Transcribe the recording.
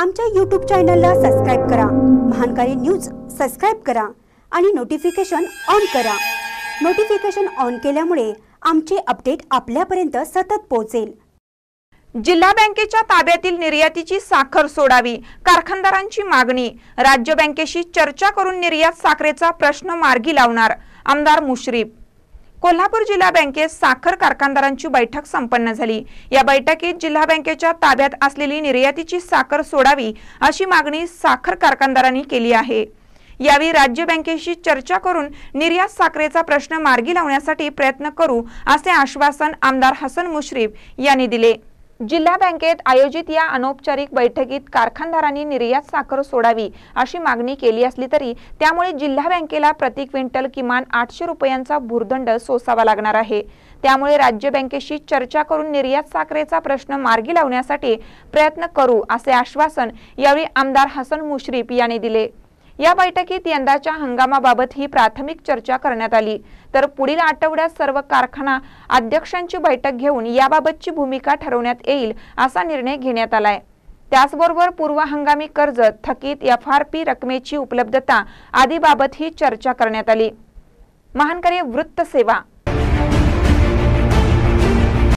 आमच्या यूट्यूब चॅनलला सबस्क्राईब करा महानकारी न्यूज सबस्क्राईब करा आणि नोटिफिकेशन ऑन करा नोटिफिकेशन ऑन केल्यामुळे आमचे अपडेट आपल्यापर्यंत सतत पोहोचेल जिल्हा बँकेच्या ताब्यातील निर्यातीची साखर सोडावी कारखानदारांची मागणी राज्य बँकेशी चर्चा करून निर्यात साखरेचा प्रश्न मार्गी लावणार आमदार मुश्रीफ कोल्हापूर जिल्हा बँकेत साखर कारखानदारांची बैठक संपन्न झाली या बैठकीत जिल्हा बँकेच्या ताब्यात असलेली निर्यातीची साखर सोडावी अशी मागणी साखर कारखानदारांनी केली आहे यावेळी राज्य बँकेशी चर्चा करून निर्यात साखरेचा प्रश्न मार्गी लावण्यासाठी प्रयत्न करू असे आश्वासन आमदार हसन मुश्रीफ यांनी दिले जिल्हा बँकेत आयोजित या अनौपचारिक बैठकीत कारखानदारांनी निर्यात साखर सोडावी अशी मागणी केली असली तरी त्यामुळे जिल्हा बँकेला प्रति क्विंटल किमान आठशे रुपयांचा भूर्दंड सोसावा लागणार आहे त्यामुळे राज्य बँकेशी चर्चा करून निर्यात साखरेचा प्रश्न मार्गी लावण्यासाठी प्रयत्न करू असे आश्वासन यावेळी आमदार हसन मुश्रीफ यांनी दिले या बैठकीत यंदाच्या हंगामाबाबत ही प्राथमिक चर्चा करण्यात आली तर पुढील आठवड्यात सर्व कारखाना अध्यक्षांची बैठक घेऊन याबाबतची भूमिका ठरवण्यात येईल असा निर्णय घेण्यात आलाय त्याचबरोबर पूर्व हंगामी कर्ज थकीत एफ आर पी रकमेची उपलब्धता ही चर्चा करण्यात आली महानकरी सेवा